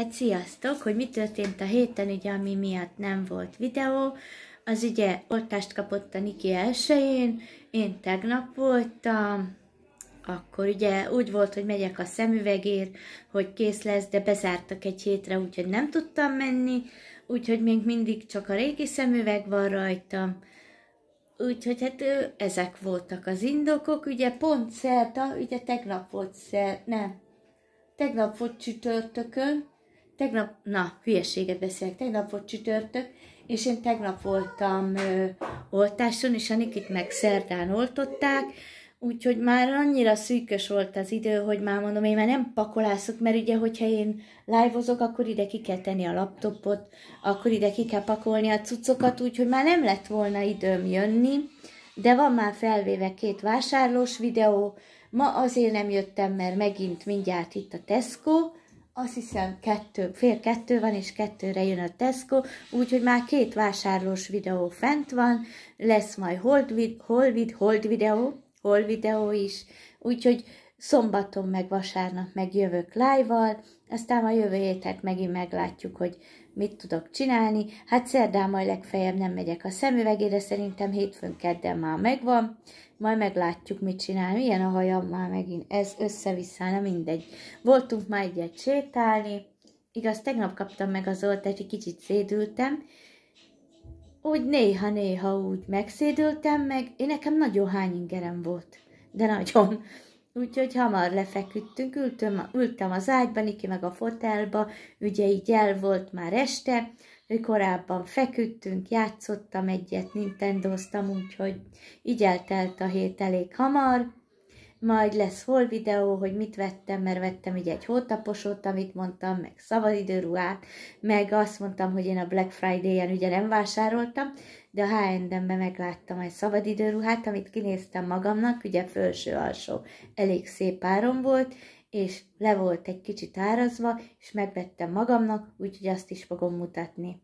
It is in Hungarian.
Hát sziasztok, hogy mi történt a héten, ugye, ami miatt nem volt videó. Az ugye oltást kapott a Niki elsőjén, én tegnap voltam, akkor ugye úgy volt, hogy megyek a szemüvegért, hogy kész lesz, de bezártak egy hétre, úgyhogy nem tudtam menni, úgyhogy még mindig csak a régi szemüveg van rajtam. Úgyhogy hát ő, ezek voltak az indokok, ugye pont szerda, ugye tegnap volt szerda, nem, tegnap volt csütörtökön, tegnap, na, hülyeséget beszélek, tegnap volt csütörtök, és én tegnap voltam ö, oltáson, és a Nikit meg szerdán oltották, úgyhogy már annyira szűkös volt az idő, hogy már mondom, én már nem pakolászok, mert ugye, hogyha én live akkor ide ki kell tenni a laptopot, akkor ide ki kell pakolni a cuccokat, úgyhogy már nem lett volna időm jönni, de van már felvéve két vásárlós videó, ma azért nem jöttem, mert megint mindjárt itt a Tesco, azt hiszem kettő, fél kettő van, és kettőre jön a Tesco, úgyhogy már két vásárlós videó fent van, lesz majd hold, vid, hold, vid, hold videó, hold videó is, úgyhogy szombaton meg vasárnap meg jövök live-val, aztán a jövő héten megint meglátjuk, hogy mit tudok csinálni. Hát szerdán majd legfeljebb nem megyek a szemüvegére, szerintem hétfőn kedden már megvan, majd meglátjuk, mit csinál. Milyen a hajam már megint, ez össze-vissza, nem mindegy. Voltunk már egyet sétálni, igaz, tegnap kaptam meg az oltást, egy kicsit szédültem, úgy néha-néha úgy megszédültem, meg én nekem nagyon hány ingerem volt, de nagyon. Úgyhogy hamar lefeküdtünk, ültöm, ültem az ágyban, Niki meg a fotelba, ugye így el volt már este, korábban feküdtünk, játszottam egyet, nintendoztam, úgyhogy így eltelt a hét elég hamar, majd lesz hol videó, hogy mit vettem, mert vettem ugye egy hótaposót amit mondtam, meg szabadidőruhát, meg azt mondtam, hogy én a Black Friday-en ugye nem vásároltam, de a H&M-ben megláttam egy szabadidőruhát, amit kinéztem magamnak, ugye felső-alsó elég szép áron volt, és le volt egy kicsit árazva, és megvettem magamnak, úgyhogy azt is fogom mutatni.